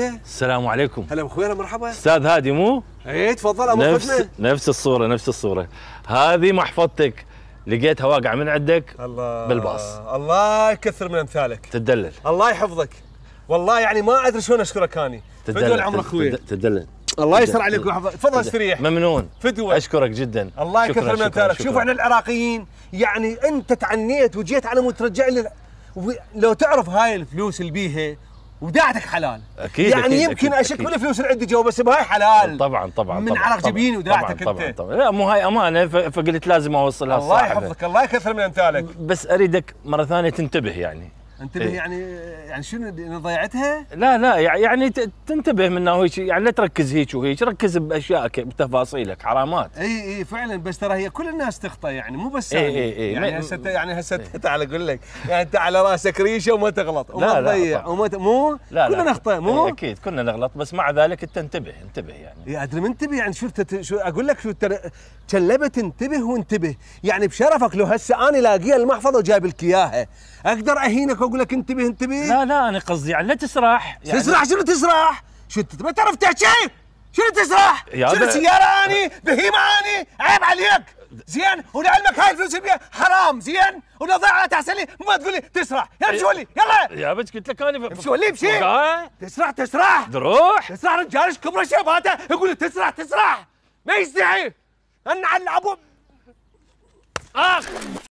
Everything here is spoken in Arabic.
السلام عليكم هلا بخويا مرحبا استاذ هادي مو؟ ايه تفضل ابو نفس نفس الصوره نفس الصوره هذه محفظتك لقيتها واقعه من عندك الله بالباص الله يكثر من امثالك تدلل الله يحفظك والله يعني ما ادري شلون اشكرك اني تدلل عمر اخوي تدلل الله يسر عليك ويحفظك تفضل استريح ممنون فدوة اشكرك جدا الله يكثر من امثالك شوف احنا العراقيين يعني انت تعنيت وجيت على مود ترجع لي لو تعرف هاي الفلوس اللي بيها ودعتك حلال اكيد يعني أكيد يمكن أكيد اشك بالفلوس اللي عندي جوا بس هاي حلال طبعا طبعا من عرق جبيني ودعتك طبعا انت طبعا, طبعًا لا مو هاي امانه فقلت لازم اوصلها الله يحفظك الله يكثر من امثالك بس اريدك مره ثانيه تنتبه يعني انتبه إيه؟ يعني يعني شنو ضيعتها؟ لا لا يعني تنتبه منه هيك يعني لا تركز هيك وهيك ركز باشيائك بتفاصيلك حرامات اي اي فعلا بس ترى هي كل الناس تخطا يعني مو بس إيه إيه اي يعني هسه يعني هسه تعال اقول لك يعني انت على راسك ريشه وما تغلط وما تضيع وما ت... مو لا كلنا نخطئ مو اكيد كلنا نغلط بس مع ذلك انت انتبه انتبه يعني يا ادري منتبه يعني شو شو اقول لك شو كلبت انتبه وانتبه يعني بشرفك لو هسه انا لاقيها المحفظه وجايب لك اياها اقدر اهينك اقول لك انتبه انتبه لا لا انا قصدي يعني لا تسرح يعني تسرح شنو تسرح؟ شو انت ما تعرف تحكي؟ شنو تسرح؟ شنو سيارة اني؟ بهيمة اني؟ عيب عليك زين ولعلمك هاي الفلوس اللي حرام زين ولا ضاعت احسن لي ما تقول لي تسرح يلا مشي ولي يلا يا بنت قلت لك انا مشي ولي تسرح تسرح تروح تسرح ايش كبره شباته يقول لي تسرح تسرح ما يستحي انا على ابو اخ